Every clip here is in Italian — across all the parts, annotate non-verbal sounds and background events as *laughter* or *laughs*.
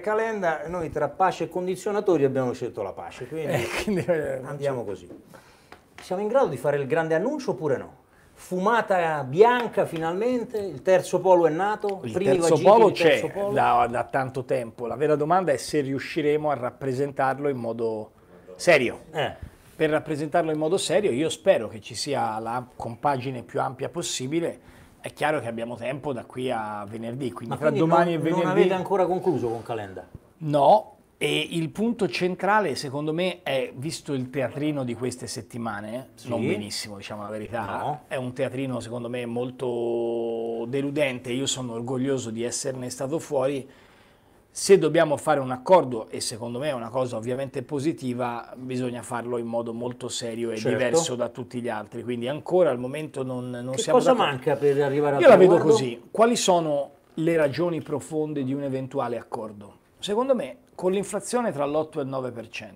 Calenda, noi tra pace e condizionatori abbiamo scelto la pace, quindi, eh, quindi eh, andiamo così. Siamo in grado di fare il grande annuncio oppure no? Fumata bianca finalmente, il terzo polo è nato, il primi terzo polo c'è da, da, tanto tempo, la vera domanda è se riusciremo a rappresentarlo in modo serio. Eh. Per rappresentarlo in modo serio io spero che ci sia la compagine più ampia possibile è chiaro che abbiamo tempo da qui a venerdì, quindi Ma fra quindi domani non, e venerdì... Non avete ancora concluso con Calenda? No, e il punto centrale, secondo me, è visto il teatrino di queste settimane, sì. non benissimo, diciamo la verità. No. È un teatrino, secondo me, molto deludente. Io sono orgoglioso di esserne stato fuori se dobbiamo fare un accordo, e secondo me è una cosa ovviamente positiva, bisogna farlo in modo molto serio e certo. diverso da tutti gli altri. Quindi ancora al momento non, non che siamo... Cosa manca per arrivare a Io la vedo modo? così. Quali sono le ragioni profonde di un eventuale accordo? Secondo me, con l'inflazione tra l'8 e il 9%,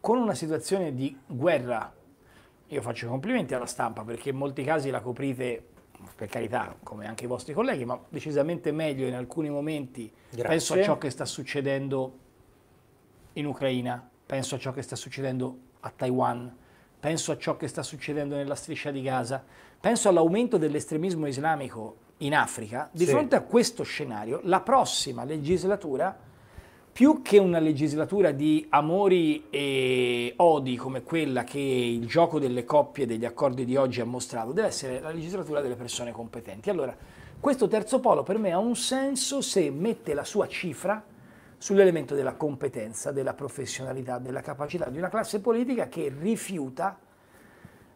con una situazione di guerra, io faccio complimenti alla stampa perché in molti casi la coprite per carità, come anche i vostri colleghi, ma decisamente meglio in alcuni momenti. Grazie. Penso a ciò che sta succedendo in Ucraina, penso a ciò che sta succedendo a Taiwan, penso a ciò che sta succedendo nella striscia di Gaza, penso all'aumento dell'estremismo islamico in Africa. Di sì. fronte a questo scenario, la prossima legislatura più che una legislatura di amori e odi come quella che il gioco delle coppie e degli accordi di oggi ha mostrato, deve essere la legislatura delle persone competenti. Allora, questo terzo polo per me ha un senso se mette la sua cifra sull'elemento della competenza, della professionalità, della capacità di una classe politica che rifiuta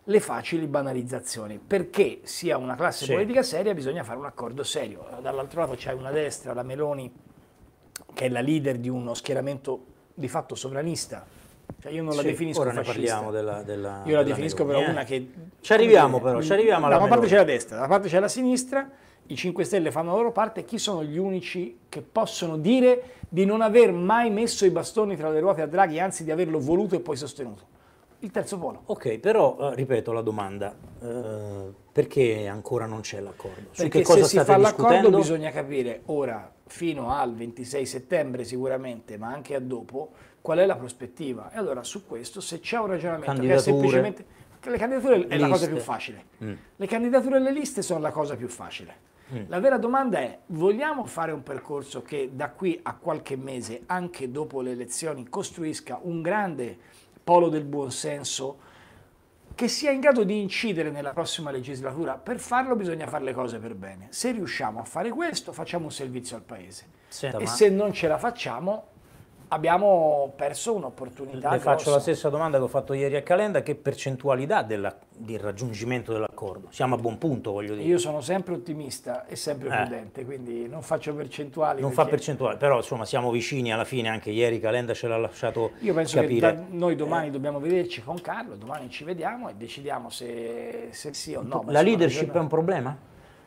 le facili banalizzazioni. Perché sia una classe sì. politica seria bisogna fare un accordo serio. Dall'altro lato c'è una destra, la Meloni che è la leader di uno schieramento di fatto sovranista. Cioè io non la sì, definisco ora fascista. parliamo della, della Io la definisco Meloni, però una che... Ci arriviamo però, ci arriviamo alla Da una parte c'è la destra, da una parte c'è la sinistra, i 5 Stelle fanno la loro parte, chi sono gli unici che possono dire di non aver mai messo i bastoni tra le ruote a Draghi, anzi di averlo voluto e poi sostenuto? Il terzo polo. Ok, però eh, ripeto la domanda, eh, perché ancora non c'è l'accordo? Su perché che cosa se si fa discutendo? l'accordo bisogna capire ora, fino al 26 settembre sicuramente, ma anche a dopo, qual è la prospettiva. E allora su questo se c'è un ragionamento che è semplicemente... Le candidature liste. è la cosa più facile. Mm. Le candidature e le liste sono la cosa più facile. Mm. La vera domanda è, vogliamo fare un percorso che da qui a qualche mese, anche dopo le elezioni, costruisca un grande polo del buonsenso che sia in grado di incidere nella prossima legislatura. Per farlo bisogna fare le cose per bene. Se riusciamo a fare questo, facciamo un servizio al Paese. Senta, e ma... se non ce la facciamo, abbiamo perso un'opportunità. Le faccio la stessa domanda che ho fatto ieri a Calenda, che percentualità della, del raggiungimento dell'accordo? Siamo a buon punto, voglio dire. Io sono sempre ottimista e sempre eh. prudente, quindi non faccio percentuali. Non perché... fa percentuali, però insomma siamo vicini alla fine, anche ieri Calenda ce l'ha lasciato capire. Io penso capire. che noi domani eh. dobbiamo vederci con Carlo, domani ci vediamo e decidiamo se, se sì o no. La leadership è un problema?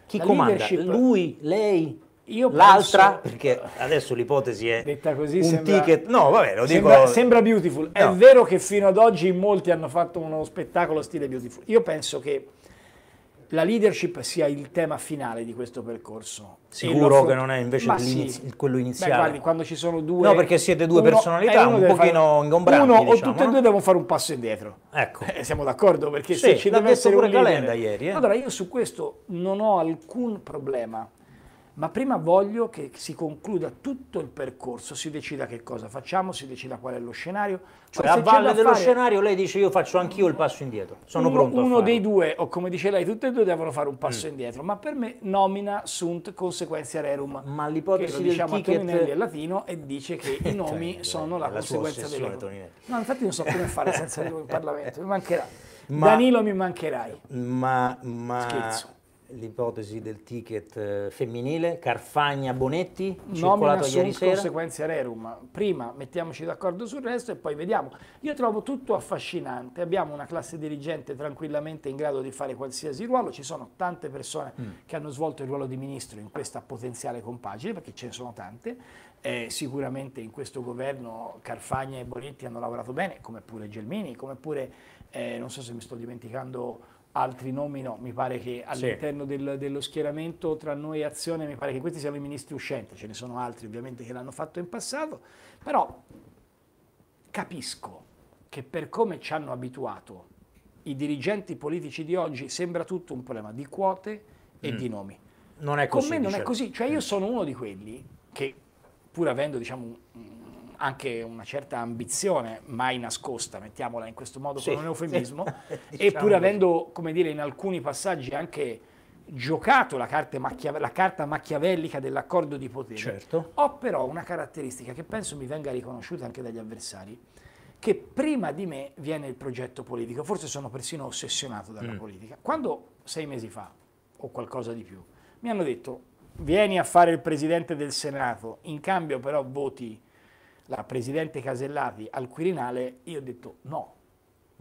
Chi la comanda? Leadership... Lui, lei? Io L'altra, penso... perché adesso l'ipotesi è Detta così, un sembra, ticket, no vabbè lo dico... Sembra beautiful, no. è vero che fino ad oggi molti hanno fatto uno spettacolo stile beautiful, io penso che la leadership sia il tema finale di questo percorso. Sicuro che non è invece sì. quello iniziale. Beh, guardi, quando ci sono due... No, perché siete due personalità eh, un pochino fare... ingombranti, Uno diciamo, o tutte no? e due devono fare un passo indietro. Ecco. Eh, siamo d'accordo, perché sì, se ci deve essere pure un leader... ieri. Eh. Allora, io su questo non ho alcun problema ma prima voglio che si concluda tutto il percorso, si decida che cosa facciamo, si decida qual è lo scenario. Cioè, a valle dello fare... scenario lei dice io faccio anch'io il passo indietro, sono uno, pronto Uno dei due, o come dice lei, tutti e due devono fare un passo mm. indietro, ma per me nomina sunt consequentia rerum. Ma l'ipotesi del diciamo ticket... Toninelli è latino e dice che *laughs* i nomi cioè, sono la, la conseguenza del cose. No, infatti non so come fare senza di lui in Parlamento, mi mancherà. Ma, Danilo mi mancherai. Ma, ma... Scherzo l'ipotesi del ticket eh, femminile, Carfagna Bonetti, circolato ieri sera. conseguenze rerum. Prima mettiamoci d'accordo sul resto e poi vediamo. Io trovo tutto affascinante, abbiamo una classe dirigente tranquillamente in grado di fare qualsiasi ruolo, ci sono tante persone mm. che hanno svolto il ruolo di ministro in questa potenziale compagine, perché ce ne sono tante, eh, sicuramente in questo governo Carfagna e Bonetti hanno lavorato bene, come pure Gelmini, come pure, eh, non so se mi sto dimenticando altri nomi no, mi pare che all'interno sì. del, dello schieramento tra noi e Azione mi pare che questi siano i ministri uscenti, ce ne sono altri ovviamente che l'hanno fatto in passato, però capisco che per come ci hanno abituato i dirigenti politici di oggi sembra tutto un problema di quote e mm. di nomi. Non è così. Con me non certo. è così, cioè io mm. sono uno di quelli che pur avendo diciamo, un, anche una certa ambizione mai nascosta, mettiamola in questo modo sì, con un eufemismo, sì. *laughs* e diciamo pur avendo, come dire, in alcuni passaggi anche giocato la carta, macchia, la carta macchiavellica dell'accordo di potere, certo. ho però una caratteristica che penso mi venga riconosciuta anche dagli avversari, che prima di me viene il progetto politico, forse sono persino ossessionato dalla mm. politica. Quando sei mesi fa, o qualcosa di più, mi hanno detto vieni a fare il presidente del Senato, in cambio però voti la Presidente Casellati al Quirinale, io ho detto no.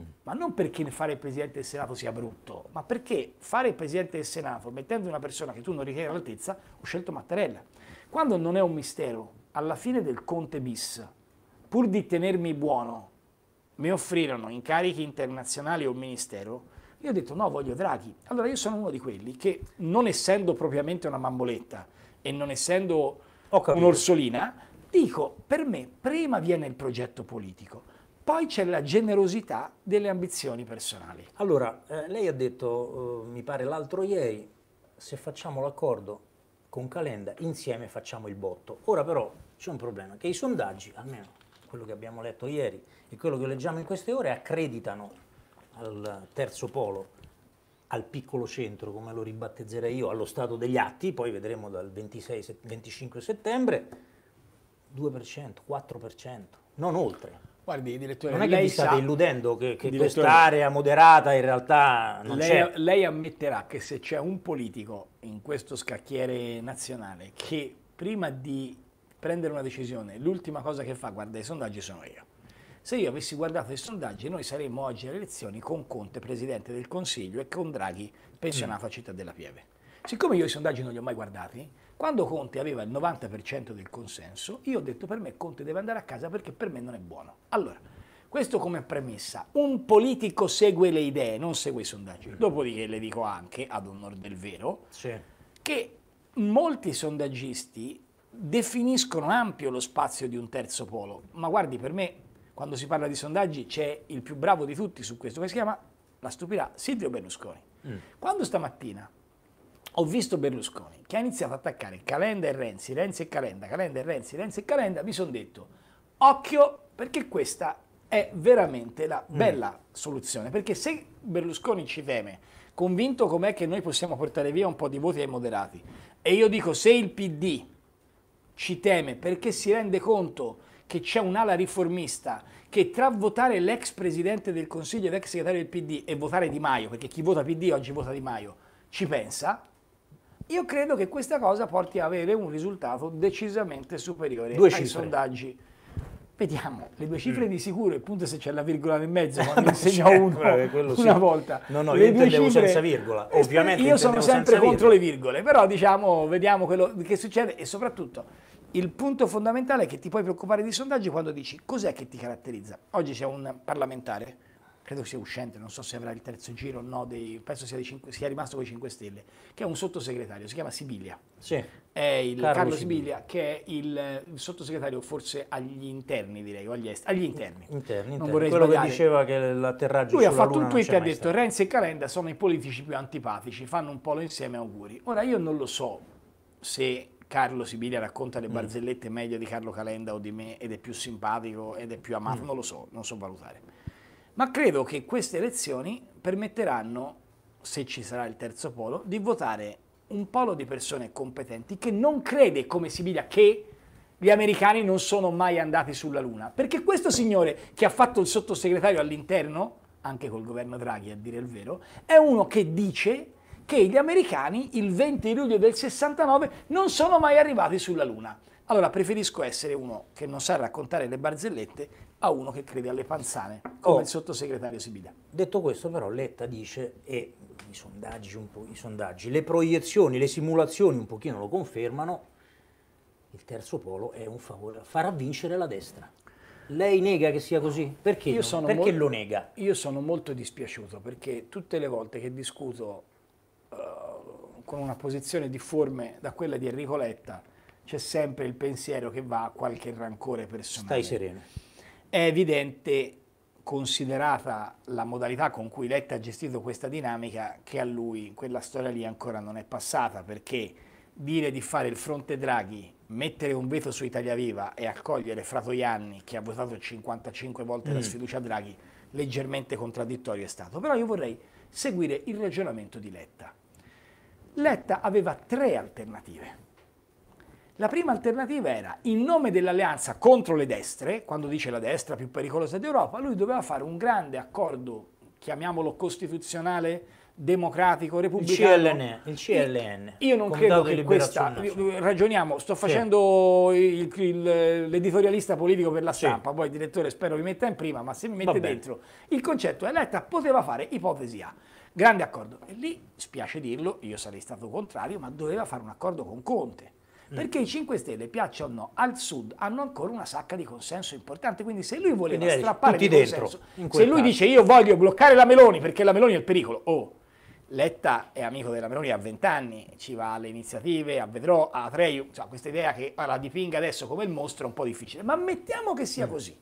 Mm. Ma non perché fare il Presidente del Senato sia brutto, ma perché fare il Presidente del Senato mettendo una persona che tu non ritieni all'altezza, ho scelto Mattarella. Quando non è un mistero, alla fine del Conte bis, pur di tenermi buono, mi offrirono incarichi internazionali o un ministero, io ho detto no, voglio Draghi. Allora io sono uno di quelli che, non essendo propriamente una mamboletta e non essendo un'orsolina, Dico, per me prima viene il progetto politico, poi c'è la generosità delle ambizioni personali. Allora, eh, lei ha detto, eh, mi pare l'altro ieri, se facciamo l'accordo con Calenda, insieme facciamo il botto. Ora però c'è un problema, che i sondaggi, almeno quello che abbiamo letto ieri e quello che leggiamo in queste ore, accreditano al terzo polo, al piccolo centro, come lo ribattezzerei io, allo stato degli atti, poi vedremo dal 26, 25 settembre, 2%, 4%, non oltre. Guardi, direttore, non è che lei vi state illudendo che, che quest'area moderata in realtà non lei, c'è. Lei ammetterà che se c'è un politico in questo scacchiere nazionale che prima di prendere una decisione l'ultima cosa che fa, guarda i sondaggi sono io. Se io avessi guardato i sondaggi noi saremmo oggi alle elezioni con Conte presidente del Consiglio e con Draghi pensionato mm. a Città della Pieve. Siccome io i sondaggi non li ho mai guardati, quando Conte aveva il 90% del consenso, io ho detto per me Conte deve andare a casa perché per me non è buono. Allora, questo come premessa, un politico segue le idee, non segue i sondaggi. Dopodiché le dico anche, ad onor del vero, sì. che molti sondaggisti definiscono ampio lo spazio di un terzo polo, ma guardi per me quando si parla di sondaggi c'è il più bravo di tutti su questo, che si chiama, la stupirà, Silvio Berlusconi. Mm. Quando stamattina ho visto Berlusconi che ha iniziato ad attaccare Calenda e Renzi, Renzi e Calenda, Calenda e Renzi, Renzi e Calenda, mi sono detto, occhio perché questa è veramente la mm. bella mm. soluzione, perché se Berlusconi ci teme, convinto com'è che noi possiamo portare via un po' di voti ai moderati, e io dico se il PD ci teme perché si rende conto che c'è un'ala riformista che tra votare l'ex presidente del Consiglio ed ex segretario del PD e votare Di Maio, perché chi vota PD oggi vota Di Maio, ci pensa, io credo che questa cosa porti a avere un risultato decisamente superiore due ai cifre. sondaggi. Vediamo, le due cifre mm. di sicuro, il punto è se c'è la virgola nel mezzo, ma *laughs* mi insegna certo, uno una volta. No, no, le io intendevo cifre, senza virgola, *laughs* ovviamente. Io sono sempre contro virgola. le virgole, però diciamo, vediamo quello che succede e soprattutto il punto fondamentale è che ti puoi preoccupare di sondaggi quando dici cos'è che ti caratterizza. Oggi c'è un parlamentare credo sia uscente, non so se avrà il terzo giro o no, dei, penso sia, 5, sia, rimasto con i 5 Stelle, che è un sottosegretario, si chiama Sibilia. Sì. È il Carlo, Carlo Sibilia, che è il, il, sottosegretario forse agli interni, direi, o agli, est- agli interni. interni, interni. Quello sbagliare. che diceva che l'atterraggio Lui ha fatto Luna un tweet e ha detto stato. Renzi e Calenda sono i politici più antipatici, fanno un polo insieme, auguri. Ora io non lo so se Carlo Sibilia racconta le mm. barzellette mm. meglio di Carlo Calenda o di me ed è più simpatico ed è più amato, mm. non lo so, non so valutare ma credo che queste elezioni permetteranno, se ci sarà il terzo polo, di votare un polo di persone competenti che non crede come Sibiglia che gli americani non sono mai andati sulla Luna. Perché questo signore che ha fatto il sottosegretario all'interno, anche col governo Draghi a dire il vero, è uno che dice che gli americani il 20 luglio del 69 non sono mai arrivati sulla Luna. Allora preferisco essere uno che non sa raccontare le barzellette a uno che crede alle panzane, come oh. il sottosegretario Sibida. Detto questo però Letta dice, e i sondaggi, i sondaggi, le proiezioni, le simulazioni un pochino lo confermano, il terzo polo è un favore, farà vincere la destra. Lei nega che sia così? Perché, no? perché lo nega? Io sono molto dispiaciuto perché tutte le volte che discuto uh, con una posizione difforme da quella di Enrico Letta c'è sempre il pensiero che va a qualche rancore personale. Stai sereno. È evidente, considerata la modalità con cui Letta ha gestito questa dinamica, che a lui quella storia lì ancora non è passata, perché dire di fare il fronte Draghi, mettere un veto su Italia Viva e accogliere Fratoianni, che ha votato 55 volte mm. la sfiducia a Draghi, leggermente contraddittorio è stato. Però io vorrei seguire il ragionamento di Letta. Letta aveva tre alternative. La prima alternativa era, in nome dell'alleanza contro le destre, quando dice la destra più pericolosa d'Europa, lui doveva fare un grande accordo, chiamiamolo costituzionale, democratico, repubblicano. Il CLN. Il CLN io non credo che questa... Ragioniamo, sto facendo sì. il, il, l'editorialista politico per la stampa, sì. poi direttore spero vi metta in prima, ma se mi mette dentro il concetto è Letta poteva fare ipotesi A. Grande accordo. E lì, spiace dirlo, io sarei stato contrario, ma doveva fare un accordo con Conte Mm. Perché i 5 Stelle, piaccia o no, al Sud hanno ancora una sacca di consenso importante, quindi se lui vuole strappare di consenso, dentro, se lui caso. dice io voglio bloccare la Meloni perché la Meloni è il pericolo, oh, Letta è amico della Meloni a 20 anni, ci va alle iniziative, a Vedrò, a Atreio, cioè, questa idea che la dipinga adesso come il mostro è un po' difficile, ma mettiamo che sia mm. così.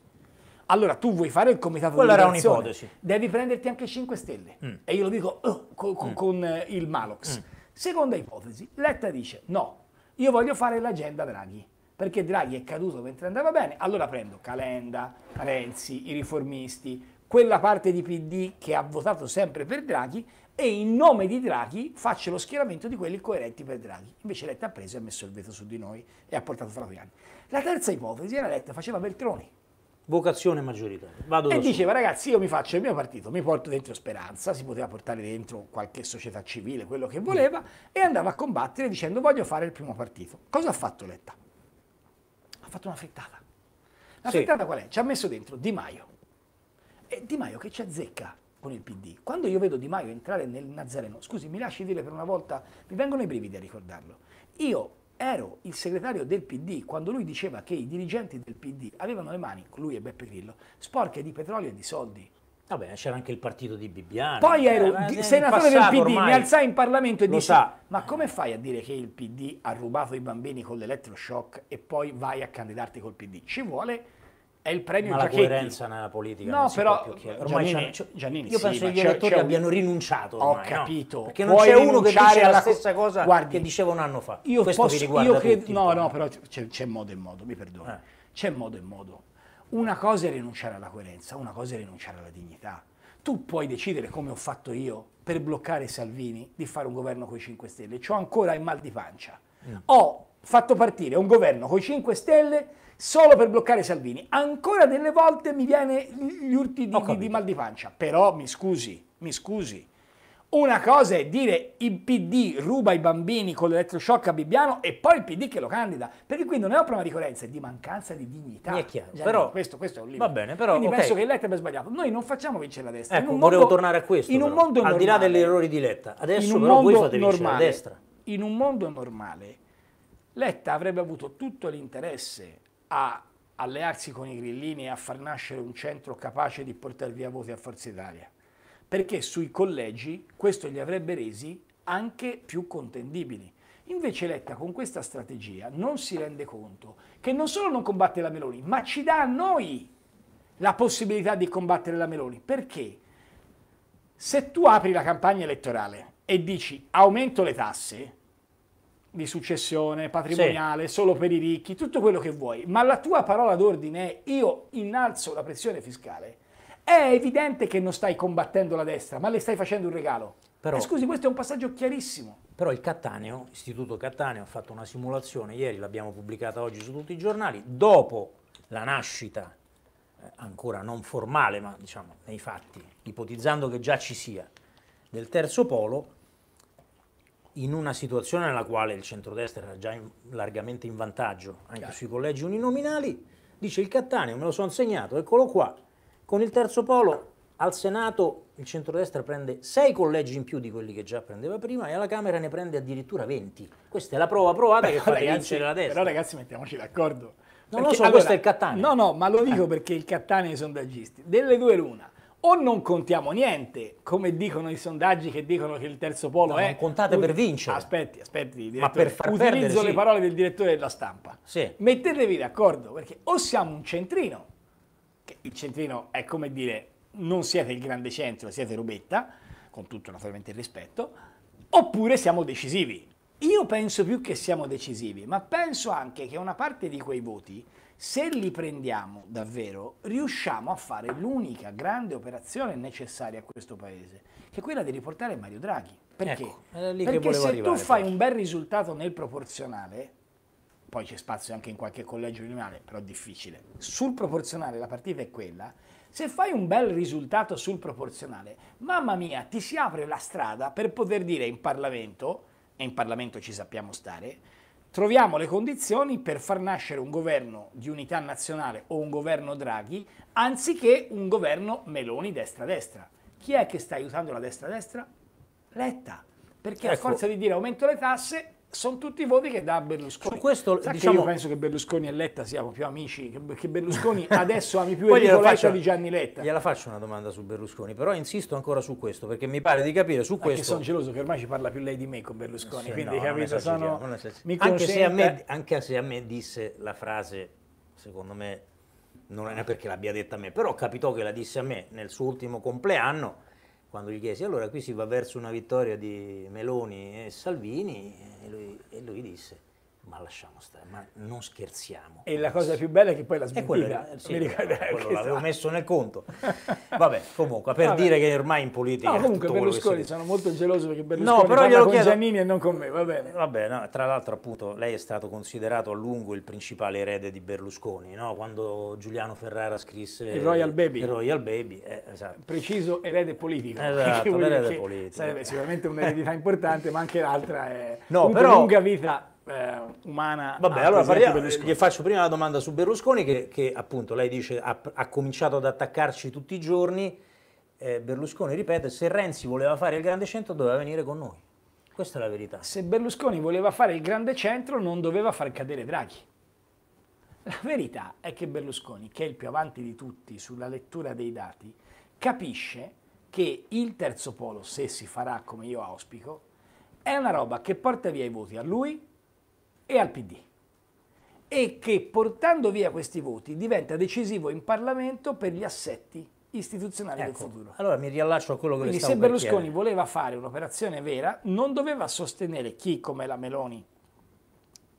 Allora tu vuoi fare il comitato Quella di era un'ipotesi. Devi prenderti anche 5 Stelle. Mm. E io lo dico oh, con, con, mm. con eh, il Malox. Mm. Seconda ipotesi, Letta dice no, io voglio fare l'agenda Draghi, perché Draghi è caduto mentre andava bene, allora prendo Calenda, Renzi, i riformisti, quella parte di PD che ha votato sempre per Draghi e in nome di Draghi faccio lo schieramento di quelli coerenti per Draghi. Invece Letta ha preso e ha messo il veto su di noi e ha portato fra Fratoianni. La terza ipotesi era Letta faceva Veltroni vocazione maggioritaria. Vado e diceva su. ragazzi io mi faccio il mio partito, mi porto dentro Speranza, si poteva portare dentro qualche società civile, quello che voleva, mm. e andava a combattere dicendo voglio fare il primo partito. Cosa ha fatto Letta? Ha fatto una frittata. La sì. frittata qual è? Ci ha messo dentro Di Maio. E Di Maio che ci azzecca con il PD. Quando io vedo Di Maio entrare nel Nazareno, scusi mi lasci dire per una volta, mi vengono i brividi a ricordarlo, io ero il segretario del PD quando lui diceva che i dirigenti del PD avevano le mani, lui e Beppe Grillo, sporche di petrolio e di soldi. Vabbè, c'era anche il partito di Bibbiano. Poi eh, ero eh, eh senatore del PD, ormai. mi alzai in Parlamento e dissi, sa. ma come fai a dire che il PD ha rubato i bambini con l'elettroshock e poi vai a candidarti col PD? Ci vuole è il premio ma Giacchetti. la coerenza nella politica no, però, ormai Giannini, cioè, Giannini io sì, penso che gli cioè, elettori cioè, abbiano rinunciato ormai, ho capito no? perché non c'è uno che dice alla la stessa cosa guardi, che diceva un anno fa io questo posso, io credo, tutti, no no però c'è, modo e modo mi perdoni eh. c'è modo e modo una cosa è rinunciare alla coerenza una cosa è rinunciare alla dignità tu puoi decidere come ho fatto io per bloccare Salvini di fare un governo con i 5 Stelle ho ancora il mal di pancia mm. ho fatto partire un governo con i 5 Stelle solo per bloccare Salvini. Ancora delle volte mi viene gli urti di, di, di mal di pancia, però mi scusi, mi scusi. Una cosa è dire il PD ruba i bambini con l'elettroshock a Bibbiano e poi il PD che lo candida, perché qui non è una prova di coerenza, è di mancanza di dignità. Mi è chiaro, Gianni, però, questo, questo, è un limite. Va bene, però, Quindi okay. penso che Letta abbia sbagliato. Noi non facciamo vincere la destra. Ecco, volevo mondo, tornare a questo, in un mondo normale, al di là degli errori di Letta. Adesso però voi fate normale, vincere la destra. In un mondo normale Letta avrebbe avuto tutto l'interesse a allearsi con i grillini e a far nascere un centro capace di portare via voti a Forza Italia, perché sui collegi questo li avrebbe resi anche più contendibili. Invece Letta con questa strategia non si rende conto che non solo non combatte la Meloni, ma ci dà a noi la possibilità di combattere la Meloni. Perché? Se tu apri la campagna elettorale e dici aumento le tasse, di successione patrimoniale, sì. solo per i ricchi, tutto quello che vuoi, ma la tua parola d'ordine è io innalzo la pressione fiscale, è evidente che non stai combattendo la destra, ma le stai facendo un regalo. Però, eh, scusi, questo è un passaggio chiarissimo. Però il Cattaneo, Istituto Cattaneo, ha fatto una simulazione, ieri l'abbiamo pubblicata oggi su tutti i giornali, dopo la nascita, eh, ancora non formale, ma diciamo nei fatti, ipotizzando che già ci sia, del terzo polo, in una situazione nella quale il centrodestra era già in, largamente in vantaggio anche Chiaro. sui collegi uninominali, dice il Cattaneo, me lo sono insegnato, eccolo qua, con il terzo polo al Senato il centrodestra prende sei collegi in più di quelli che già prendeva prima e alla Camera ne prende addirittura 20. Questa è la prova provata però che fa vincere la destra. Però ragazzi mettiamoci d'accordo. Non perché, lo so, allora, questo è il Cattaneo. No, no, ma lo dico perché il Cattaneo è i sondaggisti. Delle due l'una o non contiamo niente, come dicono i sondaggi che dicono che il terzo polo no, è... Non contate per vincere. Aspetti, aspetti, Ma per far utilizzo perdere, le sì. parole del direttore della stampa. Sì. Mettetevi d'accordo, perché o siamo un centrino, che il centrino è come dire non siete il grande centro, siete Rubetta, con tutto naturalmente il rispetto, oppure siamo decisivi io penso più che siamo decisivi, ma penso anche che una parte di quei voti, se li prendiamo davvero, riusciamo a fare l'unica grande operazione necessaria a questo Paese, che è quella di riportare Mario Draghi. Perché? Ecco, Perché se arrivare, tu fai poi. un bel risultato nel proporzionale, poi c'è spazio anche in qualche collegio unionale, però difficile, sul proporzionale la partita è quella, se fai un bel risultato sul proporzionale, mamma mia, ti si apre la strada per poter dire in Parlamento e in Parlamento ci sappiamo stare, troviamo le condizioni per far nascere un governo di unità nazionale o un governo Draghi, anziché un governo Meloni destra-destra. Chi è che sta aiutando la destra-destra? Letta. Perché ecco. a forza di dire aumento le tasse, sono tutti i voti che dà Berlusconi. Su questo, diciamo, io penso che Berlusconi e Letta siamo più amici, che Berlusconi *laughs* adesso ami più Enrico Letta di Gianni Letta. Gliela faccio una domanda su Berlusconi, però insisto ancora su questo, perché mi pare di capire su questo... Perché sono geloso che ormai ci parla più lei di me con Berlusconi, sì, quindi no, capito, sono... Anche se, me, anche se a me disse la frase, secondo me, non è perché l'abbia detta a me, però capitò che la disse a me nel suo ultimo compleanno, quando gli chiesi allora qui si va verso una vittoria di Meloni e Salvini e lui, e lui disse ma lasciamo stare, ma non scherziamo. E la cosa più bella è che poi la smentita. Quello, sì, mi ricordo, quello l'avevo esatto. messo nel conto. Vabbè, comunque, per Vabbè. dire che ormai in politica no, comunque Berlusconi, sono molto geloso perché Berlusconi no, però glielo con chiedo... Giannini e non con me, va bene. Vabbè, no, tra l'altro appunto lei è stato considerato a lungo il principale erede di Berlusconi, no? Quando Giuliano Ferrara scrisse... Il Royal Baby. Il Royal Baby, eh, esatto. Preciso erede politico. Esatto, l'erede politico. Sarebbe sicuramente un'eredità importante, ma anche l'altra è no, però, lunga vita eh, umana. Vabbè, ah, allora parliamo, gli faccio prima la domanda su Berlusconi che, che appunto lei dice ha, ha, cominciato ad attaccarci tutti i giorni. Eh, Berlusconi ripete, se Renzi voleva fare il grande centro doveva venire con noi. Questa è la verità. Se Berlusconi voleva fare il grande centro non doveva far cadere Draghi. La verità è che Berlusconi, che è il più avanti di tutti sulla lettura dei dati, capisce che il terzo polo, se si farà come io auspico, è una roba che porta via i voti a lui, e al PD e che portando via questi voti diventa decisivo in Parlamento per gli assetti istituzionali ecco, del futuro. Allora mi riallaccio a quello che Quindi se Berlusconi voleva fare un'operazione vera, non doveva sostenere chi come la Meloni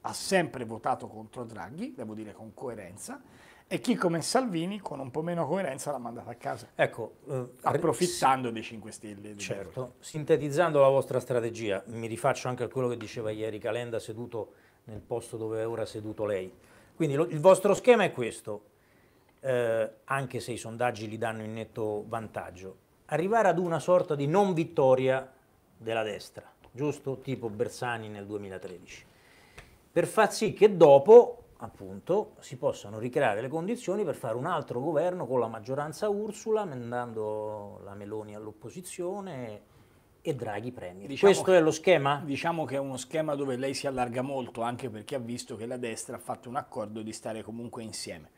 ha sempre votato contro Draghi, devo dire con coerenza, e chi come Salvini con un po' meno coerenza l'ha mandata a casa. Ecco, eh, approfittando dei 5 Stelle. Certo, sintetizzando la vostra strategia, mi rifaccio anche a quello che diceva ieri Calenda seduto nel posto dove è ora seduto lei. Quindi lo, il vostro schema è questo, eh, anche se i sondaggi gli danno in netto vantaggio, arrivare ad una sorta di non vittoria della destra, giusto? Tipo Bersani nel 2013, per far sì che dopo appunto si possano ricreare le condizioni per fare un altro governo con la maggioranza Ursula, mandando la Meloni all'opposizione e Draghi Premier. Diciamo Questo che, è lo schema? Diciamo che è uno schema dove lei si allarga molto, anche perché ha visto che la destra ha fatto un accordo di stare comunque insieme.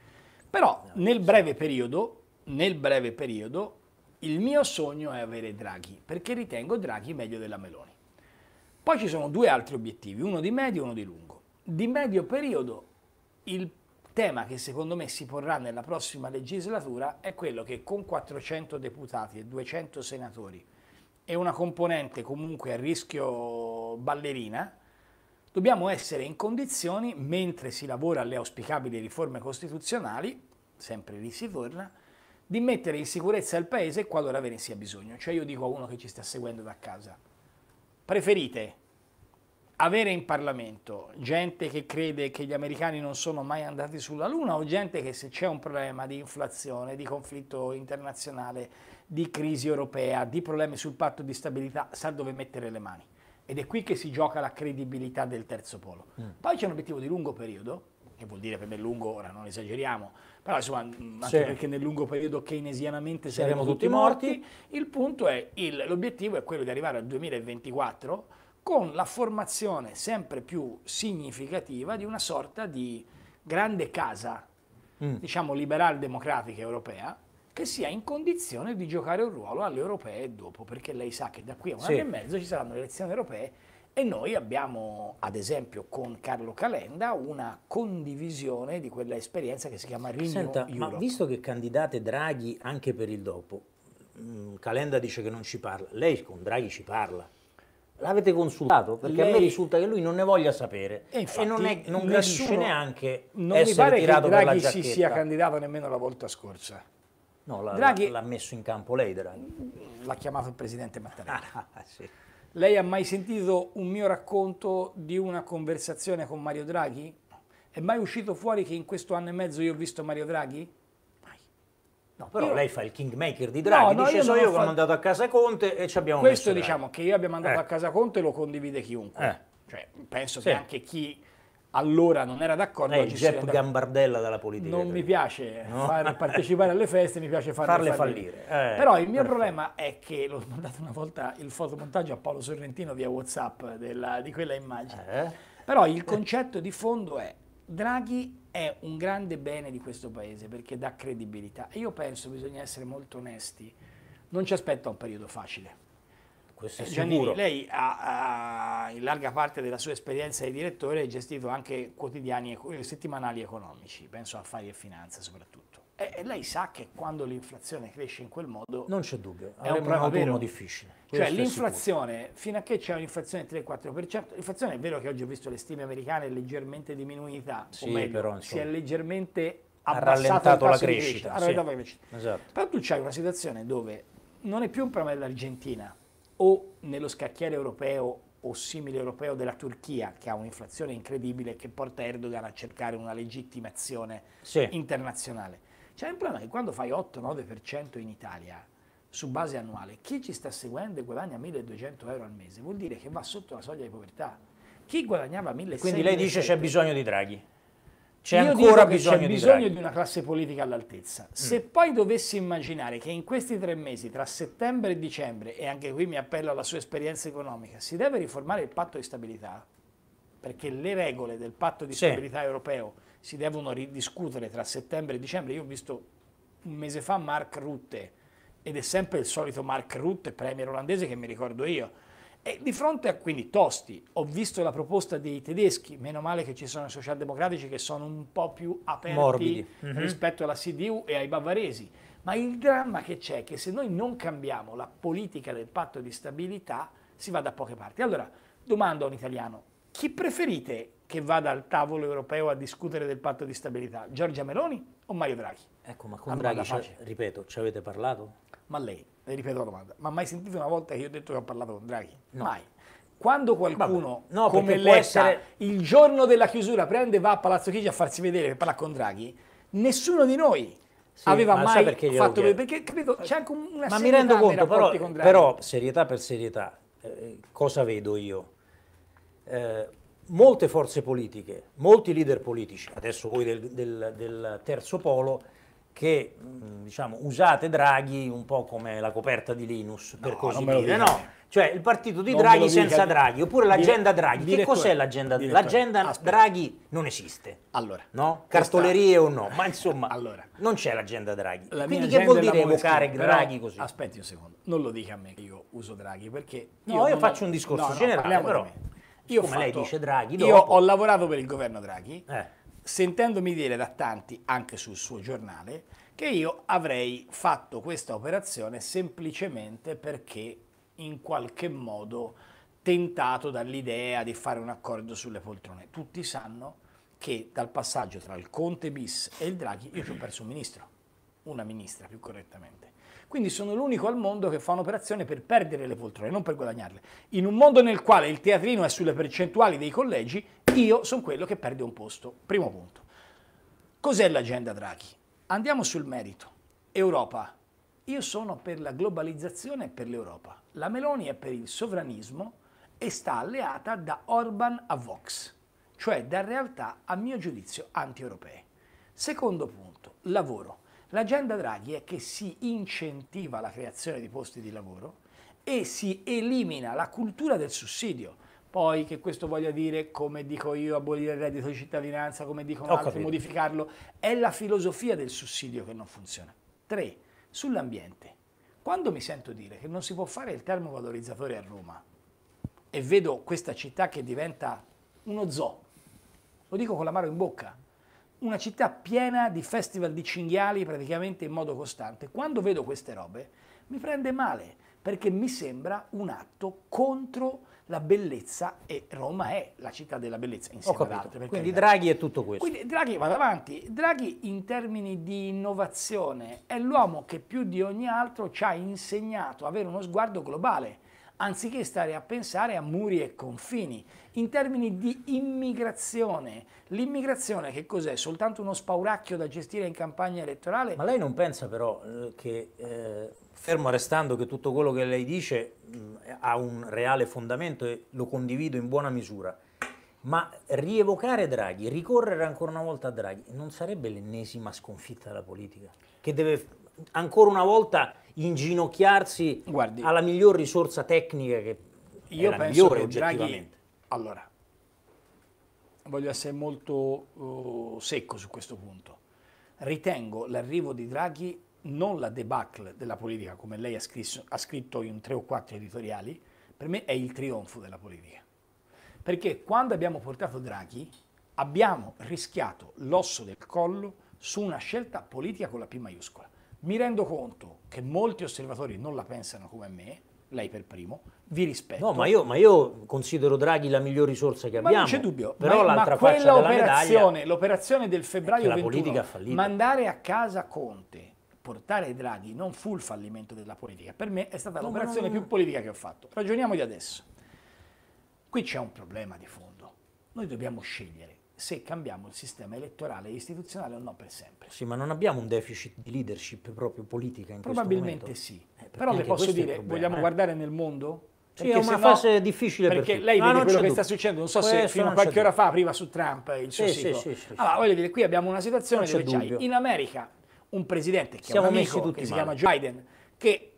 Però nel, breve periodo, nel breve periodo il mio sogno è avere Draghi, perché ritengo Draghi meglio della Meloni. Poi ci sono due altri obiettivi, uno di medio e uno di lungo. Di medio periodo il tema che secondo me si porrà nella prossima legislatura è quello che con 400 deputati e 200 senatori è una componente comunque a rischio ballerina, dobbiamo essere in condizioni, mentre si lavora alle auspicabili riforme costituzionali, sempre lì si torna, di mettere in sicurezza il paese qualora ve ne sia bisogno. Cioè io dico a uno che ci sta seguendo da casa, preferite avere in Parlamento gente che crede che gli americani non sono mai andati sulla Luna o gente che se c'è un problema di inflazione, di conflitto internazionale, di crisi europea, di problemi sul patto di stabilità, sa dove mettere le mani. Ed è qui che si gioca la credibilità del terzo polo. Mm. Poi c'è un obiettivo di lungo periodo, che vuol dire per me lungo, ora non esageriamo, però insomma, anche sì. perché nel lungo periodo keynesianamente saremo, saremo tutti morti. morti. Il punto è, il, l'obiettivo è quello di arrivare al 2024 con la formazione sempre più significativa di una sorta di grande casa, mm. diciamo liberal democratica europea, che sia in condizione di giocare un ruolo alle europee dopo, perché lei sa che da qui a un sì. anno e mezzo ci saranno le elezioni europee e noi abbiamo, ad esempio, con Carlo Calenda una condivisione di quella esperienza che si chiama Renew Senta, Europe. ma visto che candidate Draghi anche per il dopo, mm, Calenda dice che non ci parla, lei con Draghi ci parla. L'avete consultato? Perché lei... a me risulta che lui non ne voglia sapere e, infatti, e non, è, non nessuno, neanche non essere mi pare che Draghi si sia candidato nemmeno la volta scorsa. No, l'ha, Draghi... l'ha messo in campo lei, Draghi. L'ha chiamato il presidente Mattarella. *laughs* Ah, ah, sì. Lei ha mai sentito un mio racconto di una conversazione con Mario Draghi? È mai uscito fuori che in questo anno e mezzo io ho visto Mario Draghi? Mai. No, però io... lei fa il kingmaker di Draghi, no, no, io sono io che ho mandato a casa Conte e ci abbiamo Questo diciamo che io abbia mandato eh. a casa Conte lo condivide chiunque. Eh. Cioè, penso sì. che anche chi allora non era d'accordo. Eh, Gep Gambardella dalla politica. Non cioè. mi piace no? far *laughs* partecipare alle feste, mi piace farle, farle fallire. fallire. Eh, Però il mio perfetto. problema è che l'ho mandato una volta il fotomontaggio a Paolo Sorrentino via Whatsapp della, di quella immagine. Eh? Però il eh. concetto di fondo è Draghi è un grande bene di questo paese perché dà credibilità. E io penso bisogna essere molto onesti. Non ci aspetta un periodo facile questo è eh, Gianni, sicuro. lei ha, ha, in larga parte della sua esperienza di direttore ha gestito anche quotidiani eh, settimanali economici, penso a affari e finanza soprattutto. E lei sa che quando l'inflazione cresce in quel modo... Non c'è dubbio, è un problema difficile. Cioè l'inflazione, fino a che c'è un'inflazione del 3-4%, l'inflazione è vero che oggi ho visto le stime americane leggermente diminuita, sì, meglio, però, insomma, si è leggermente ha la crescita. Crescita. Sì. la crescita. Esatto. Però tu c'hai una situazione dove non è più un problema dell'Argentina, o nello scacchiere europeo o simile europeo della Turchia, che ha un'inflazione incredibile che porta Erdogan a cercare una legittimazione sì. internazionale. C'è un problema che quando fai 8-9% in Italia su base annuale, chi ci sta seguendo e guadagna 1200 euro al mese vuol dire che va sotto la soglia di povertà. Chi guadagnava 1600 Quindi lei dice c'è bisogno di Draghi. C'è ancora bisogno, c'è bisogno di, di, una classe politica all'altezza. Mm. Se mm. poi dovessi immaginare che in questi tre mesi, tra settembre e dicembre, e anche qui mi appello alla sua esperienza economica, si deve riformare il patto di stabilità, perché le regole del patto di sì. stabilità europeo si devono ridiscutere tra settembre e dicembre. Io ho visto un mese fa Mark Rutte, ed è sempre il solito Mark Rutte, premier olandese, che mi ricordo io e di fronte a quindi tosti, ho visto la proposta dei tedeschi, meno male che ci sono i socialdemocratici che sono un po' più aperti mm rispetto alla CDU e ai bavaresi, ma il dramma che c'è è che se noi non cambiamo la politica del patto di stabilità si va da poche parti. Allora, domando a un italiano, chi preferite che vada al tavolo europeo a discutere del patto di stabilità? Giorgia Meloni o Mario Draghi? Ecco, ma con Andrà Draghi, ripeto, ci avete parlato? Ma lei le ripeto la domanda, ma mai sentite una volta che io ho detto che ho parlato con Draghi? No. Mai. Quando eh, qualcuno, no, come Letta, essere... il giorno della chiusura prende e va a Palazzo Chigi a farsi vedere per parlare con Draghi, nessuno di noi sì, aveva ma mai fatto vedere, perché credo c'è anche una ma mi rendo conto, però, però, serietà per serietà, eh, cosa vedo io? Eh, molte forze politiche, molti leader politici, adesso voi del, del, del terzo polo, che mm, diciamo, usate Draghi un po' come la coperta di Linus, per così dire, no? Cioè il partito di non Draghi senza Draghi, oppure l'agenda Draghi. Direttore, che cos'è l'agenda Draghi? L'agenda Draghi non esiste. Allora, no? Cartolerie questa, o no, ma insomma allora, non c'è l'agenda Draghi. La Quindi che vuol dire evocare Draghi così? Aspetti un secondo, non lo dica a me che io uso Draghi, perché... No, io, io faccio ho, un discorso no, generale, però... Io come fatto, lei dice Draghi, dopo, Io ho lavorato per il governo Draghi... Eh sentendomi dire da tanti, anche sul suo giornale, che io avrei fatto questa operazione semplicemente perché in qualche modo tentato dall'idea di fare un accordo sulle poltrone. Tutti sanno che dal passaggio tra il Conte bis e il Draghi io ci ho perso un ministro, una ministra più correttamente. Quindi sono l'unico al mondo che fa un'operazione per perdere le poltrone, non per guadagnarle. In un mondo nel quale il teatrino è sulle percentuali dei collegi, io sono quello che perde un posto. Primo punto. Cos'è l'agenda Draghi? Andiamo sul merito. Europa. Io sono per la globalizzazione e per l'Europa. La Meloni è per il sovranismo e sta alleata da Orban a Vox, cioè da realtà a mio giudizio anti-europee. Secondo punto, lavoro. L'agenda Draghi è che si incentiva la creazione di posti di lavoro e si elimina la cultura del sussidio. Poi che questo voglia dire, come dico io, abolire il reddito di cittadinanza, come dicono altri, capito. modificarlo, è la filosofia del sussidio che non funziona. Tre, Sull'ambiente. Quando mi sento dire che non si può fare il termovalorizzatore a Roma e vedo questa città che diventa uno zoo, lo dico con la mano in bocca, una città piena di festival di cinghiali praticamente in modo costante. Quando vedo queste robe mi prende male perché mi sembra un atto contro la bellezza e Roma è la città della bellezza insieme ad altre. Quindi Draghi è tutto questo. Quindi Draghi va avanti. Draghi in termini di innovazione è l'uomo che più di ogni altro ci ha insegnato ad avere uno sguardo globale anziché stare a pensare a muri e confini. In termini di immigrazione, l'immigrazione che cos'è? Soltanto uno spauracchio da gestire in campagna elettorale? Ma lei non pensa però eh, che, eh, fermo restando che tutto quello che lei dice mh, mm, ha un reale fondamento e lo condivido in buona misura, ma rievocare Draghi, ricorrere ancora una volta a Draghi, non sarebbe l'ennesima sconfitta della politica? Che deve ancora una volta inginocchiarsi Guardi, alla miglior risorsa tecnica che io è migliore oggettivamente. Draghi, allora, voglio essere molto uh, secco su questo punto. Ritengo l'arrivo di Draghi non la debacle della politica, come lei ha scritto, ha scritto in tre o quattro editoriali, per me è il trionfo della politica. Perché quando abbiamo portato Draghi abbiamo rischiato l'osso del collo su una scelta politica con la P maiuscola. Mi rendo conto che molti osservatori non la pensano come me, lei per primo, vi rispetto. No, ma io, ma io considero Draghi la miglior risorsa che ma abbiamo. Non c'è dubbio, però ma, l'altra ma faccia medaglia... l'operazione del febbraio 21, mandare a casa Conte, portare Draghi, non fu il fallimento della politica. Per me è stata no, l'operazione no, no, più politica che ho fatto. Ragioniamo di adesso. Qui c'è un problema di fondo. Noi dobbiamo scegliere se cambiamo il sistema elettorale e istituzionale o no per sempre. Sì, ma non abbiamo un deficit di leadership proprio politica in questo momento? Probabilmente sì, eh, però le posso dire, problema, vogliamo eh? guardare nel mondo? Perché sì, è una fase difficile perché per lei no, ah, vede quello che sta succedendo. Non so questo se fino a qualche ora fa prima su Trump il suo sì, sito. Sì, sì, allora, voglio dire, qui abbiamo una situazione dove c'hai in America un presidente che, Siamo un amico, che si chiama Joe Biden che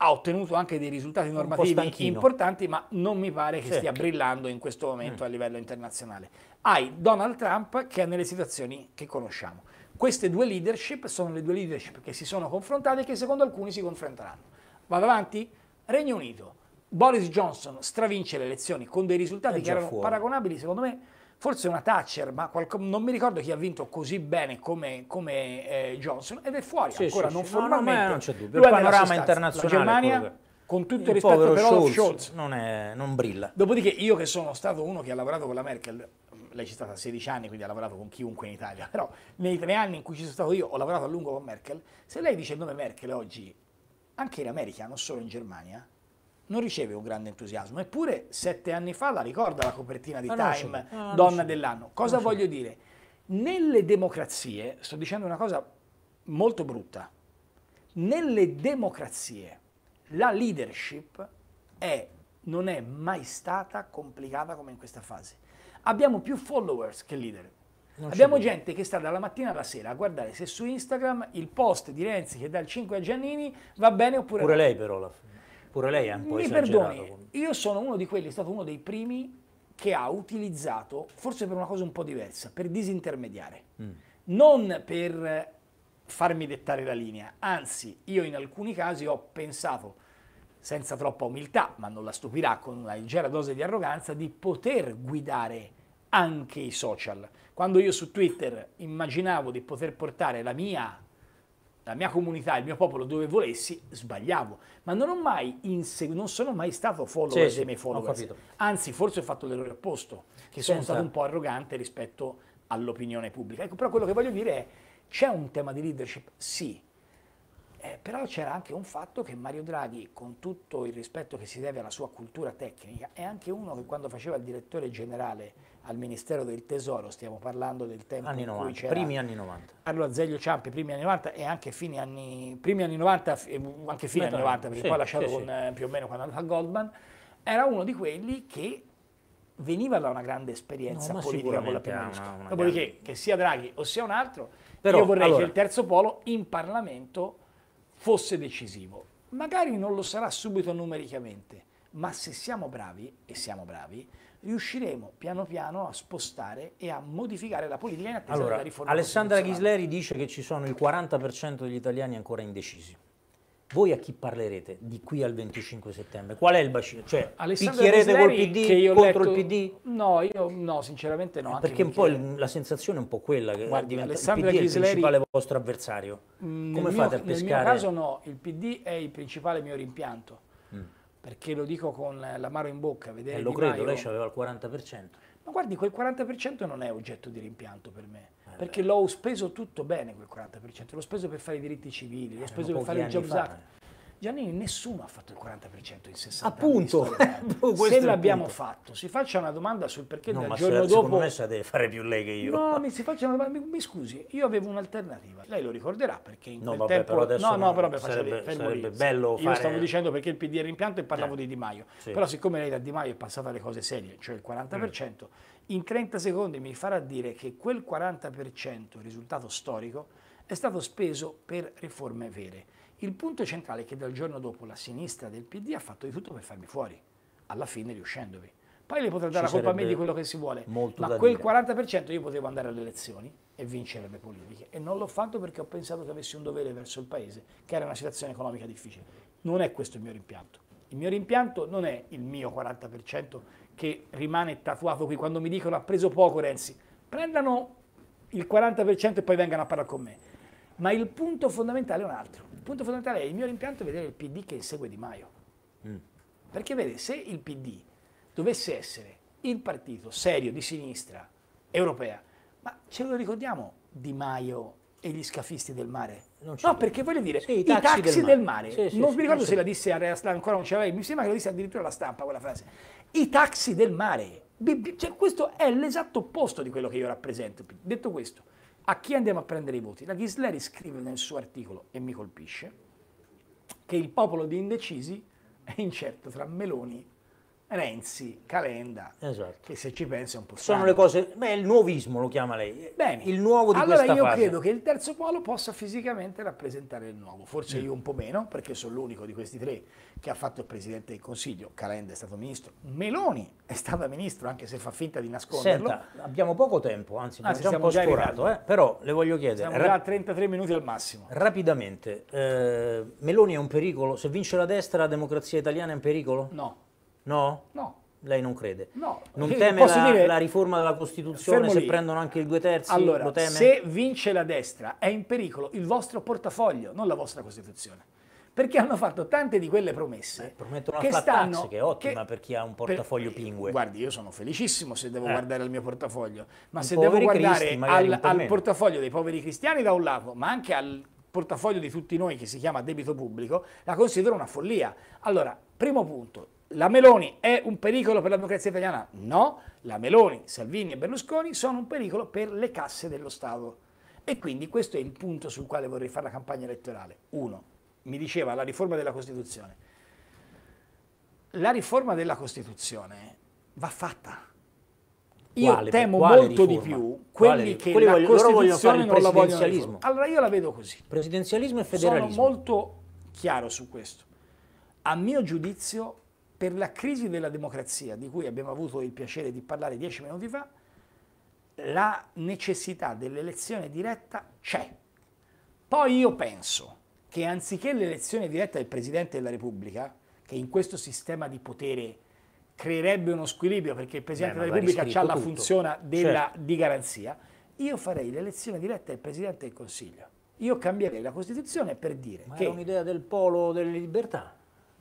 ha ottenuto anche dei risultati normativi importanti, ma non mi pare che stia brillando in questo momento mm. a livello internazionale hai Donald Trump che è nelle situazioni che conosciamo. Queste due leadership sono le due leadership che si sono confrontate e che secondo alcuni si confronteranno. Vado avanti? Regno Unito. Boris Johnson stravince le elezioni con dei risultati che erano fuori. paragonabili, secondo me, forse una Thatcher, ma qualco, non mi ricordo chi ha vinto così bene come, come eh, Johnson, ed è fuori sì, ancora, sì, non sì. formalmente. No, no, non c'è dubbio, il panorama internazionale. La Germania, con tutto il rispetto però Schultz, Scholz, non, è, non brilla. Dopodiché io che sono stato uno che ha lavorato con la Merkel lei c'è stata 16 anni, quindi ha lavorato con chiunque in Italia, *laughs* però nei tre anni in cui ci sono stato io ho lavorato a lungo con Merkel, se lei dice il nome Merkel oggi, anche in America, non solo in Germania, non riceve un grande entusiasmo, eppure sette anni fa la ricorda la copertina di ah, Time, ah, donna dell'anno. Cosa voglio dire? Nelle democrazie, sto dicendo una cosa molto brutta, nelle democrazie la leadership è, non è mai stata complicata come in questa fase abbiamo più followers che leader. Non abbiamo gente che sta dalla mattina alla sera a guardare se su Instagram il post di Renzi che dà il 5 a Giannini va bene oppure Pure lei però, la, pure lei è un po' Mi perdoni, io sono uno di quelli, è stato uno dei primi che ha utilizzato, forse per una cosa un po' diversa, per disintermediare. Mm. Non per farmi dettare la linea, anzi io in alcuni casi ho pensato senza troppa umiltà, ma non la stupirà con una leggera dose di arroganza, di poter guidare anche i social. Quando io su Twitter immaginavo di poter portare la mia, la mia comunità, il mio popolo dove volessi, sbagliavo. Ma non, insegu- non sono mai stato follower sì, sì, dei miei follower. Anzi, forse ho fatto l'errore opposto, che sono stato un po' arrogante rispetto all'opinione pubblica. Ecco, però quello che voglio dire è, c'è un tema di leadership? Sì. Eh, però c'era anche un fatto che Mario Draghi, con tutto il rispetto che si deve alla sua cultura tecnica, è anche uno che quando faceva il direttore generale al Ministero del Tesoro, stiamo parlando del tempo anni 90, primi anni 90. Carlo Azeglio Ciampi, primi anni 90 e anche fine anni, primi anni 90, eh, anche fine Metà anni 90, perché sì, poi ha lasciato sì, con, sì. Eh, più o meno quando andava a Goldman, era uno di quelli che veniva da una grande esperienza no, politica con la Berlusconi. Dopodiché, grande... che sia Draghi o sia un altro, Però, io vorrei allora, che il terzo polo in Parlamento fosse decisivo. Magari non lo sarà subito numericamente, ma se siamo bravi, e siamo bravi, riusciremo piano piano a spostare e a modificare la politica in attesa allora, della riforma. Alessandra Ghisleri dice che ci sono il 40% degli italiani ancora indecisi voi a chi parlerete di qui al 25 settembre? Qual è il bacino? Cioè, Alessandro picchierete col PD contro letto... il PD? No, io no, sinceramente no. Eh, perché un po' la sensazione è un po' quella che Guardi, diventa, Alessandra il PD Ghisleri, è il principale vostro avversario. Mh, mm, Come fate mio, a pescare? Nel mio caso no, il PD è il principale mio rimpianto. Mm. Perché lo dico con l'amaro in bocca, vedere eh, lo credo, Maio, lei aveva il 40%. Ma guardi, quel 40% non è oggetto di rimpianto per me perché l'ho speso tutto bene quel 40%, l'ho speso per fare i diritti civili, l'ho speso per fare il Jobs Act. Giannini, nessuno ha fatto il 40% in 60 Appunto. *laughs* Se l'abbiamo fatto, si faccia una domanda sul perché no, dal giorno se, dopo... Secondo me se deve fare più lei che io. No, mi *laughs* si faccia una domanda, mi, mi scusi, io avevo un'alternativa. Lei lo ricorderà perché in no, quel vabbè, tempo... Però adesso no, no, però beh, sarebbe, sarebbe bello Io stavo dicendo perché il PD era impianto e parlavo eh, di Di Maio. Sì. Però siccome lei da Di Maio è passata alle cose serie, cioè il 40%, mm. in 30 secondi mi farà dire che quel 40% risultato storico è stato speso per riforme vere il punto centrale è che dal giorno dopo la sinistra del PD ha fatto di tutto per farmi fuori, alla fine riuscendovi. Poi le potrà dare la colpa a me di quello che si vuole, ma quel dire. 40% io potevo andare alle elezioni e vincere le politiche e non l'ho fatto perché ho pensato che avessi un dovere verso il paese, che era una situazione economica difficile. Non è questo il mio rimpianto. Il mio rimpianto non è il mio 40% che rimane tatuato qui quando mi dicono ha preso poco Renzi. Prendano il 40% e poi vengano a parlare con me. Ma il punto fondamentale è un altro punto fondamentale è il mio rimpianto è vedere il PD che insegue Di Maio. Mm. Perché vede, se il PD dovesse essere il partito serio di sinistra europea, ma ce lo ricordiamo Di Maio e gli scafisti del mare? no, no perché voglio dire, sì, i, taxi i, taxi del mare, del mare. Sì, sì, non mi ricordo se la disse ancora non c'era, mi sembra che la disse addirittura la stampa quella frase, i taxi del mare, cioè, questo è l'esatto opposto di quello che io rappresento. Detto questo, a chi andiamo a prendere i voti? La Ghisleri scrive nel suo articolo, e mi colpisce, che il popolo di indecisi è incerto tra Meloni Renzi, Calenda, esatto. che se ci pensa è un po' strano. Sono le cose, beh, il nuovismo lo chiama lei, Bene. il nuovo di allora questa Allora io fase. credo che il terzo polo possa fisicamente rappresentare il nuovo, forse mm. io un po' meno, perché sono l'unico di questi tre che ha fatto il Presidente del Consiglio, Calenda è stato Ministro, Meloni è stata Ministro, anche se fa finta di nasconderlo. Senta, abbiamo poco tempo, anzi, anzi siamo un po' sforato, eh? però le voglio chiedere. Siamo già a 33 minuti al massimo. Rapidamente, eh, Meloni è un pericolo, se vince la destra la democrazia italiana è un pericolo? No. No? No. Lei non crede? No. Non eh, teme la, dire, la, riforma della Costituzione se prendono anche i due terzi? Allora, se vince la destra è in pericolo il vostro portafoglio, non la vostra Costituzione. Perché hanno fatto tante di quelle promesse. Eh, promettono che una stanno, tax, che è ottima che, per chi ha un portafoglio per, pingue. Guardi, io sono felicissimo se devo eh. guardare al mio portafoglio, ma I se devo guardare cristi, al, al portafoglio dei poveri cristiani da un lato, ma anche al portafoglio di tutti noi che si chiama debito pubblico, la considero una follia. Allora, primo punto, la Meloni è un pericolo per la democrazia italiana? No, la Meloni, Salvini e Berlusconi sono un pericolo per le casse dello Stato. E quindi questo è il punto sul quale vorrei fare la campagna elettorale. Uno, mi diceva la riforma della Costituzione. La riforma della Costituzione va fatta. Io quale, temo molto riforma? di più quelli quale, che quelli la voglio, Costituzione non la vogliono Allora io la vedo così. Presidenzialismo e federalismo. Sono molto chiaro su questo. A mio giudizio per la crisi della democrazia, di cui abbiamo avuto il piacere di parlare dieci minuti fa, la necessità dell'elezione diretta c'è. Poi io penso che anziché l'elezione diretta del Presidente della Repubblica, che in questo sistema di potere creerebbe uno squilibrio perché il Presidente Beh, della Repubblica ha la funzione della, certo. di garanzia, io farei l'elezione diretta del Presidente del Consiglio. Io cambierei la Costituzione per dire Ma che... è un'idea del polo delle libertà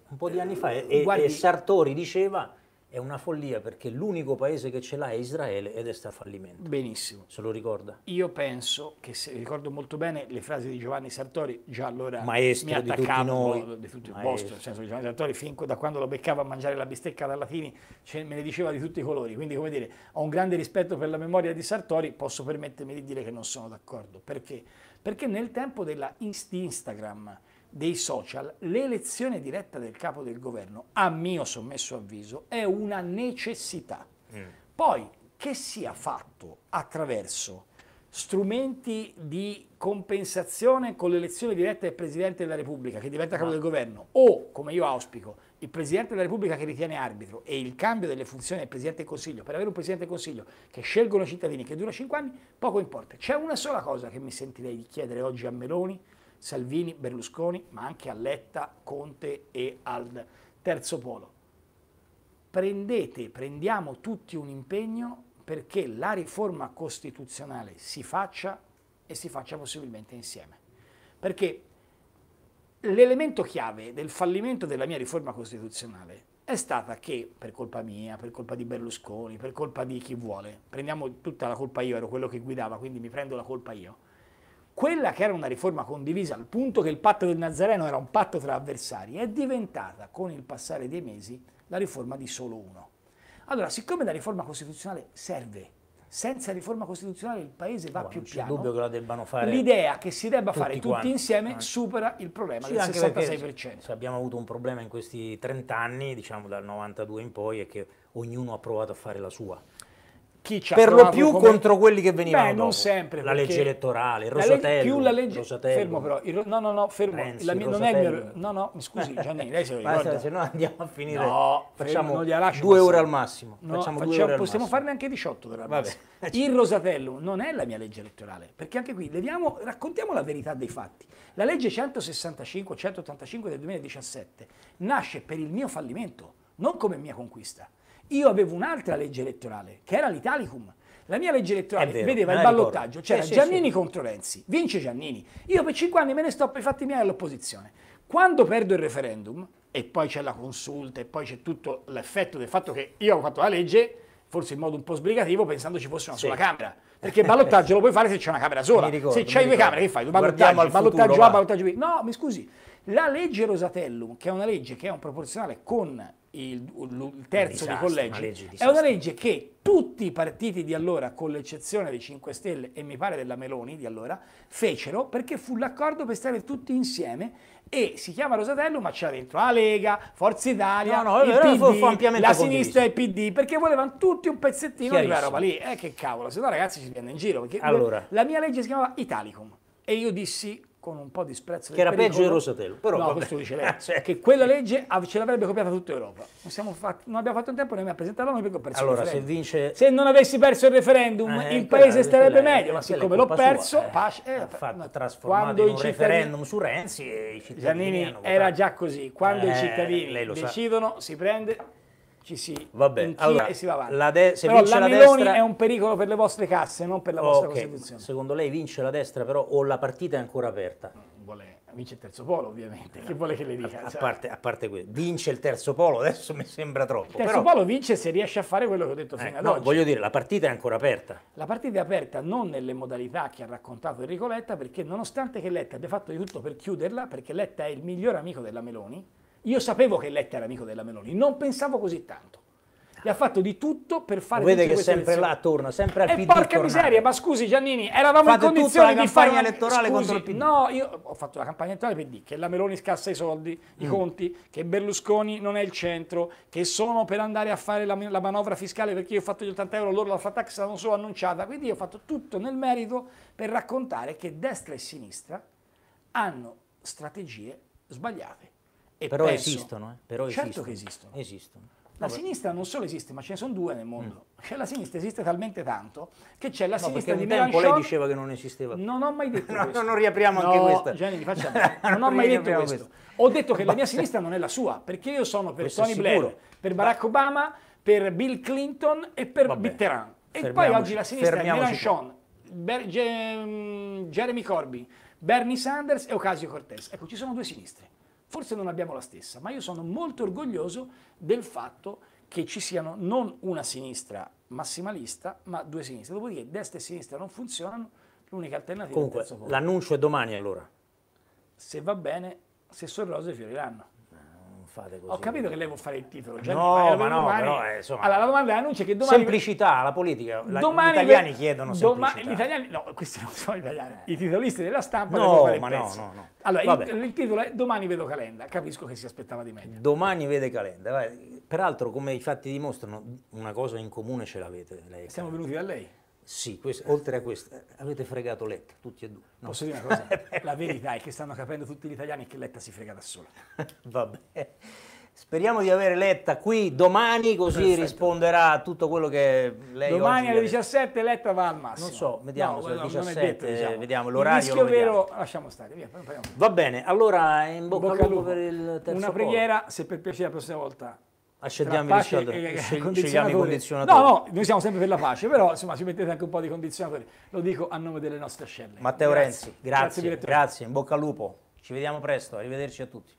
un po' di anni fa e, Guardi, e Sartori diceva è una follia perché l'unico paese che ce l'ha è Israele ed è sta fallimento. Benissimo. Se lo ricorda? Io penso che se ricordo molto bene le frasi di Giovanni Sartori, già allora Maestro mi attaccavano di tutti noi. Di tutto il posto, nel senso che Giovanni Sartori fin da quando lo beccavo a mangiare la bistecca da Latini cioè, me ne diceva di tutti i colori, quindi come dire, ho un grande rispetto per la memoria di Sartori, posso permettermi di dire che non sono d'accordo. Perché? Perché nel tempo della Instagram dei social, l'elezione diretta del capo del governo, a mio sommesso avviso, è una necessità. Mm. Poi che sia fatto attraverso strumenti di compensazione con l'elezione diretta del Presidente della Repubblica che diventa capo del governo o, come io auspico, il Presidente della Repubblica che ritiene arbitro e il cambio delle funzioni del Presidente del Consiglio per avere un Presidente del Consiglio che scelgono i cittadini che dura cinque anni, poco importa. C'è una sola cosa che mi sentirei di chiedere oggi a Meloni Salvini, Berlusconi, ma anche a Letta, Conte e al terzo polo. Prendete, prendiamo tutti un impegno perché la riforma costituzionale si faccia e si faccia possibilmente insieme. Perché l'elemento chiave del fallimento della mia riforma costituzionale è stata che, per colpa mia, per colpa di Berlusconi, per colpa di chi vuole, prendiamo tutta la colpa io, ero quello che guidava, quindi mi prendo la colpa io, quella che era una riforma condivisa al punto che il patto del Nazareno era un patto tra avversari, è diventata con il passare dei mesi la riforma di solo uno. Allora, siccome la riforma costituzionale serve, senza riforma costituzionale il paese va no, più piano, l'idea che si debba tutti fare tutti quanti, insieme eh. supera il problema sì, del 66%. Perché, abbiamo avuto un problema in questi 30 anni, diciamo dal 92 in poi, è che ognuno ha provato a fare la sua chi ci ha per lo più come... contro quelli che venivano Beh, dopo. non sempre la legge elettorale il Rosatello più la legge Rosatello. fermo però il... no no no fermo Renzi, la, non è mio no no scusi *laughs* Gianni lei se lo ricorda se no andiamo a finire no facciamo due ore al massimo no, facciamo facciamo, due ore possiamo massimo. farne anche 18 per Vabbè. il Rosatello non è la mia legge elettorale perché anche qui leviamo, raccontiamo la verità dei fatti la legge 165 185 del 2017 nasce per il mio fallimento non come mia conquista io avevo un'altra legge elettorale, che era l'Italicum. La mia legge elettorale vero, vedeva il ballottaggio, c'era sì, Giannini sì. contro Renzi, vince Giannini. Io per cinque anni me ne sto per i fatti miei all'opposizione. Quando perdo il referendum, e poi c'è la consulta, e poi c'è tutto l'effetto del fatto che io ho fatto la legge, forse in modo un po' sbrigativo, pensando ci fosse una sì. sola Camera. Perché il ballottaggio lo puoi fare se c'è una Camera sola. Ricordo, se c'hai due Camere, che fai? Due ballottaggi, ballottaggio A, ballottaggio B. No, mi scusi. La legge Rosatellum, che è una legge che è un proporzionale con il, il terzo dei collegi, è una legge che tutti i partiti di allora, con l'eccezione dei 5 Stelle e mi pare della Meloni di allora, fecero perché fu l'accordo per stare tutti insieme e si chiama Rosatello ma c'era dentro la Lega, Forza Italia, no, no, il PD, fu, fu la sinistra e il PD, perché volevano tutti un pezzettino di quella roba lì. Eh che cavolo, se no ragazzi ci viene in giro. Perché Allora. La mia legge si chiamava Italicum e io dissi con un po' di sprezzo. Che era pericolo. peggio di Rosatello, però. No, vabbè. questo dice lei. cioè, che quella legge ce l'avrebbe copiata tutta Europa. Non, fatti, non abbiamo fatto in tempo nemmeno a presentarla noi perché ho perso allora, il referendum. Se, vince... se non avessi perso il referendum, eh, il paese starebbe meglio, ma siccome l'ho perso, sua, pace. Eh, ha fatto trasformare in un referendum su Renzi e i cittadini. Giannini era già così. Quando eh, i cittadini decidono, si prende ci si Vabbè, allora, e si va avanti. La de- se però vince la Meloni destra... è un pericolo per le vostre casse, non per la vostra okay. Costituzione. Secondo lei vince la destra però o la partita è ancora aperta? Vuole, vince il terzo polo ovviamente, che vuole che le dica? A, cioè. a, parte, a parte questo, vince il terzo polo, adesso mi sembra troppo. Il terzo però... polo vince se riesce a fare quello che ho detto eh, ad no, oggi. Voglio dire, la partita è ancora aperta. La partita è aperta non nelle modalità che ha raccontato Enrico Letta, perché nonostante che Letta abbia fatto di tutto per chiuderla, perché Letta è il miglior amico della Meloni, io sapevo che Letta era amico della Meloni, non pensavo così tanto. Le ha fatto di tutto per fare Vede che sempre elezioni. là torna, sempre al e eh, PD. E porca tornare. miseria, ma scusi Giannini, eravamo Fate in condizione di fare una elettorale scusi, contro il PD. No, io ho fatto la campagna elettorale per dire che la Meloni scassa i soldi, mm. i conti, che Berlusconi non è il centro, che sono per andare a fare la, la manovra fiscale perché io ho fatto gli 80 euro, loro la flat tax solo annunciata, quindi io ho fatto tutto nel merito per raccontare che destra e sinistra hanno strategie sbagliate e però penso, esistono, eh? però certo esistono. che esistono. esistono. La sinistra non solo esiste, ma ce ne sono due nel mondo. Mm. Cioè, la sinistra esiste talmente tanto che c'è la no, sinistra di Melanchon. tempo lei diceva che non esisteva. Non ho mai detto *laughs* no, questo. Non riapriamo no, anche questa. Gianni, facciamo. *laughs* non, non ho mai detto questo. questo. Ho detto che la mia sinistra non è la sua, perché io sono per questo Tony Blair, per Barack Obama, per Bill Clinton e per Bitterrand. E poi oggi la sinistra è Melanchon, Ber- G- mm, Jeremy Corbyn, Bernie Sanders e Ocasio Cortez. Ecco, ci sono due sinistre. Forse non abbiamo la stessa, ma io sono molto orgoglioso del fatto che ci siano non una sinistra massimalista, ma due sinistre. Dopodiché destra e sinistra non funzionano, l'unica alternativa Comunque, è l'annuncio è domani allora. Se va bene, se sorrose fioriranno fate così. Ho capito che lei può fare il titolo. Gianni, no, ma no, domani... però, eh, insomma, Allora, la domanda è annuncio che domani... Semplicità, la politica, domani... gli italiani chiedono Doma... semplicità. Gli italiani, no, questi non sono italiani, eh. i titolisti della stampa no, fare ma il no, no, no. Allora, il, il, titolo è Domani vedo Calenda, capisco che si aspettava di meglio. Domani vede Calenda, Vai. peraltro come i fatti dimostrano una cosa in comune ce l'avete lei. Siamo venuti da lei. Sì, questo, oltre a questo, eh, avete fregato Letta, tutti e due. No. Posso dire una cosa? *laughs* La verità è che stanno capendo tutti gli italiani che Letta si frega da sola. *laughs* Vabbè. Speriamo di avere Letta qui domani, così Perfetto. risponderà a tutto quello che lei Domani alle 17 Letta va al massimo. Non so, vediamo no, se alle no, 17, detto, eh, diciamo. vediamo l'orario. Il rischio vero, lasciamo stare, via, Va bene, allora in bocca, bocca al lupo per il terzo Una polo. preghiera, se per piacere la prossima volta Accendiamo il riscaldamento, scegliamo i condizionatori. No, no, noi siamo sempre per la pace, però insomma ci mettete anche un po' di condizionatori. Lo dico a nome delle nostre ascelle. Matteo grazie. Renzi, grazie, grazie, grazie, in bocca al lupo. Ci vediamo presto, arrivederci a tutti.